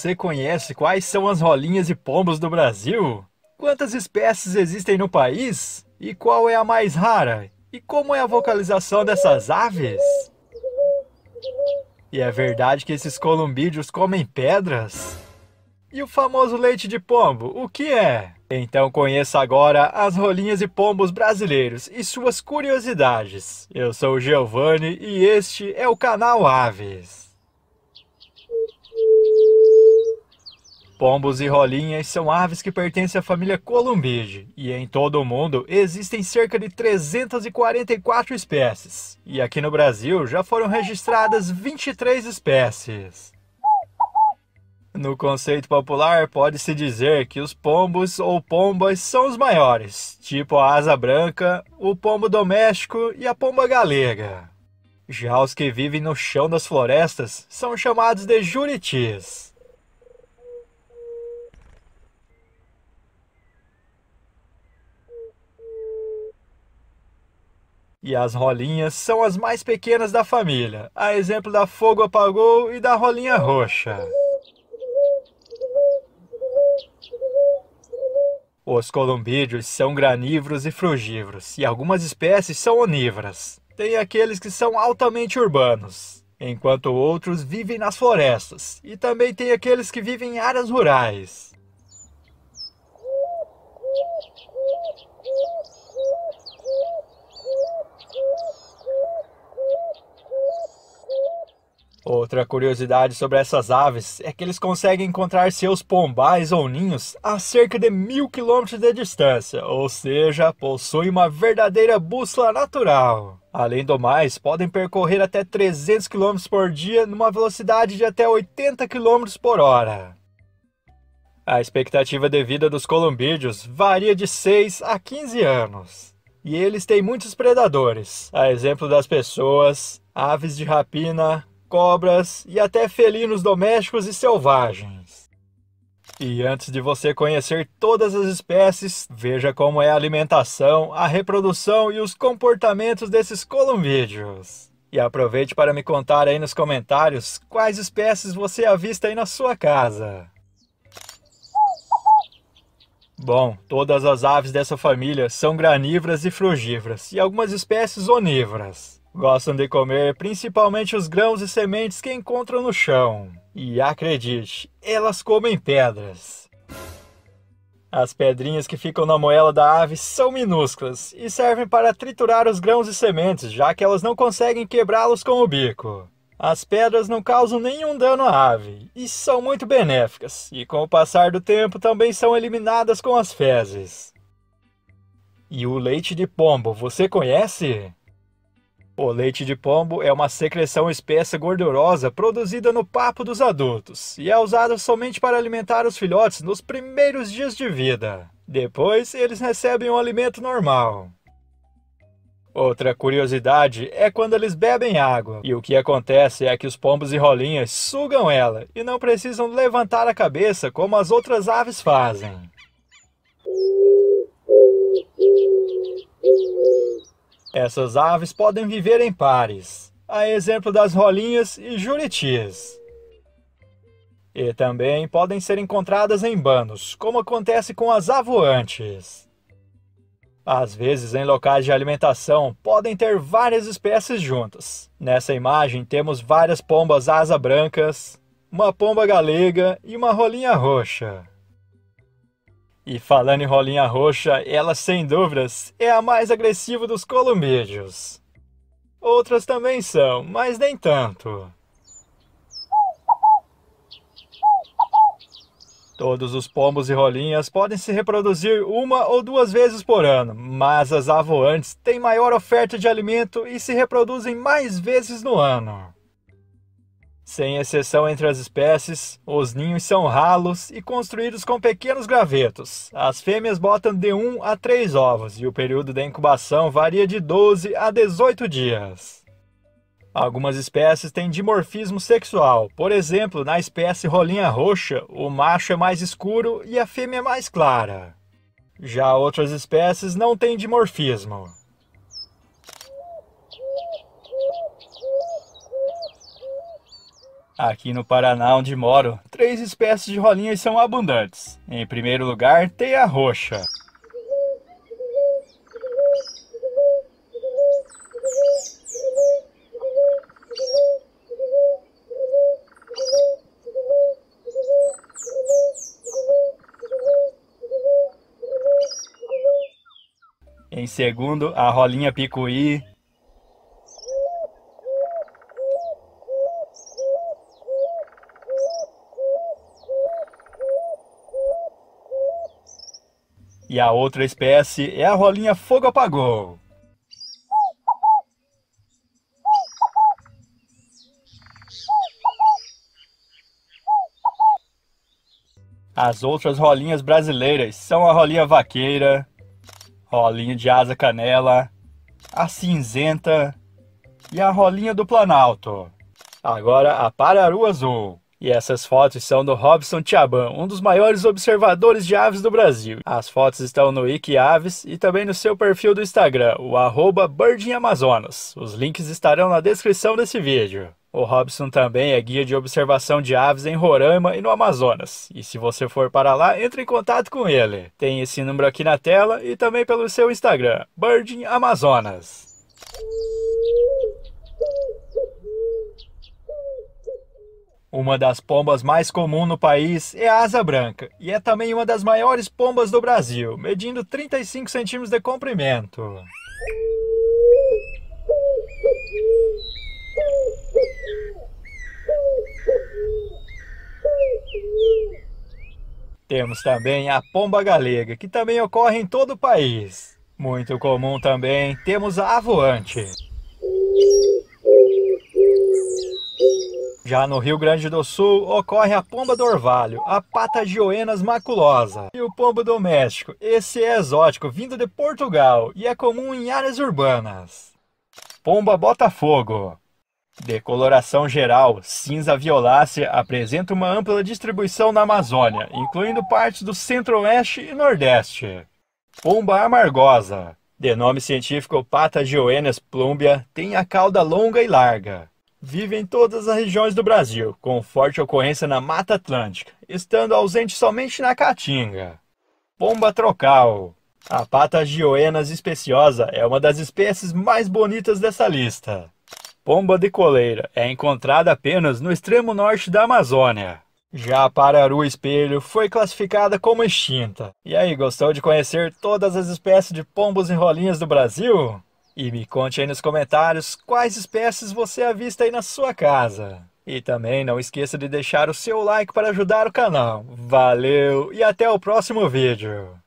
Você conhece quais são as rolinhas e pombos do Brasil? Quantas espécies existem no país? E qual é a mais rara? E como é a vocalização dessas aves? E é verdade que esses columbídeos comem pedras? E o famoso leite de pombo, o que é? Então conheça agora as rolinhas e pombos brasileiros e suas curiosidades. Eu sou o Giovanni e este é o canal Aves. Pombos e rolinhas são aves que pertencem à família Columbidae e em todo o mundo existem cerca de 344 espécies. E aqui no Brasil já foram registradas 23 espécies. No conceito popular, pode-se dizer que os pombos ou pombas são os maiores, tipo a asa branca, o pombo doméstico e a pomba galega. Já os que vivem no chão das florestas são chamados de juritis. E as rolinhas são as mais pequenas da família, a exemplo da fogo apagou e da rolinha roxa. Os colombídeos são granívoros e frugívoros, e algumas espécies são onívoras. Tem aqueles que são altamente urbanos, enquanto outros vivem nas florestas, e também tem aqueles que vivem em áreas rurais. Outra curiosidade sobre essas aves é que eles conseguem encontrar seus pombais ou ninhos a cerca de mil quilômetros de distância, ou seja, possuem uma verdadeira bússola natural. Além do mais, podem percorrer até 300 km por dia numa velocidade de até 80 km por hora. A expectativa de vida dos colombídeos varia de 6 a 15 anos. E eles têm muitos predadores, a exemplo das pessoas, aves de rapina, cobras e até felinos domésticos e selvagens. E antes de você conhecer todas as espécies, veja como é a alimentação, a reprodução e os comportamentos desses colombídeos. E aproveite para me contar aí nos comentários quais espécies você avista aí na sua casa. Bom, todas as aves dessa família são granívoras e frugívoras, e algumas espécies onívoras. Gostam de comer principalmente os grãos e sementes que encontram no chão. E acredite, elas comem pedras. As pedrinhas que ficam na moela da ave são minúsculas e servem para triturar os grãos e sementes, já que elas não conseguem quebrá-los com o bico. As pedras não causam nenhum dano à ave e são muito benéficas, e com o passar do tempo também são eliminadas com as fezes. E o leite de pombo, você conhece? O leite de pombo é uma secreção espessa gordurosa produzida no papo dos adultos e é usada somente para alimentar os filhotes nos primeiros dias de vida. Depois, eles recebem um alimento normal. Outra curiosidade é quando eles bebem água, e o que acontece é que os pombos e rolinhas sugam ela e não precisam levantar a cabeça como as outras aves fazem. Essas aves podem viver em pares, a exemplo das rolinhas e juritias. E também podem ser encontradas em bandos, como acontece com as avoantes. Às vezes, em locais de alimentação, podem ter várias espécies juntas. Nessa imagem, temos várias pombas asa brancas, uma pomba galega e uma rolinha roxa. E falando em Rolinha Roxa, ela sem dúvidas é a mais agressiva dos columbídeos. Outras também são, mas nem tanto. Todos os pombos e rolinhas podem se reproduzir uma ou duas vezes por ano, mas as avoantes têm maior oferta de alimento e se reproduzem mais vezes no ano. Sem exceção entre as espécies, os ninhos são ralos e construídos com pequenos gravetos. As fêmeas botam de 1 a 3 ovos e o período da incubação varia de 12 a 18 dias. Algumas espécies têm dimorfismo sexual. Por exemplo, na espécie rolinha roxa, o macho é mais escuro e a fêmea é mais clara. Já outras espécies não têm dimorfismo. Aqui no Paraná, onde moro, três espécies de rolinhas são abundantes. Em primeiro lugar, teia roxa. Em segundo, a rolinha picuí, E a outra espécie é a rolinha fogo apagou. As outras rolinhas brasileiras são a rolinha vaqueira, rolinha de asa canela, a cinzenta e a rolinha do Planalto. Agora a pararu azul. E essas fotos são do Robson Tiaban, um dos maiores observadores de aves do Brasil. As fotos estão no Ike Aves e também no seu perfil do Instagram, o arroba birdinamazonas. Os links estarão na descrição desse vídeo. O Robson também é guia de observação de aves em Roraima e no Amazonas. E se você for para lá, entre em contato com ele. Tem esse número aqui na tela e também pelo seu Instagram, Birding Amazonas. Uma das pombas mais comuns no país é a asa branca e é também uma das maiores pombas do Brasil, medindo 35 centímetros de comprimento. Temos também a pomba galega, que também ocorre em todo o país. Muito comum também, temos a avoante. Já no Rio Grande do Sul, ocorre a pomba do orvalho, a pata de oenas maculosa. E o pombo doméstico, esse é exótico, vindo de Portugal e é comum em áreas urbanas. Pomba Botafogo de coloração geral, cinza violácea apresenta uma ampla distribuição na Amazônia, incluindo partes do centro-oeste e nordeste. Pomba amargosa, de nome científico Pata de Oenas plumbia, tem a cauda longa e larga vive em todas as regiões do Brasil, com forte ocorrência na Mata Atlântica, estando ausente somente na Caatinga. Pomba trocal. A pata gioenas especiosa é uma das espécies mais bonitas dessa lista. Pomba de coleira é encontrada apenas no extremo norte da Amazônia. Já a pararu espelho foi classificada como extinta. E aí, gostou de conhecer todas as espécies de pombos e rolinhas do Brasil? E me conte aí nos comentários quais espécies você avista aí na sua casa. E também não esqueça de deixar o seu like para ajudar o canal. Valeu e até o próximo vídeo.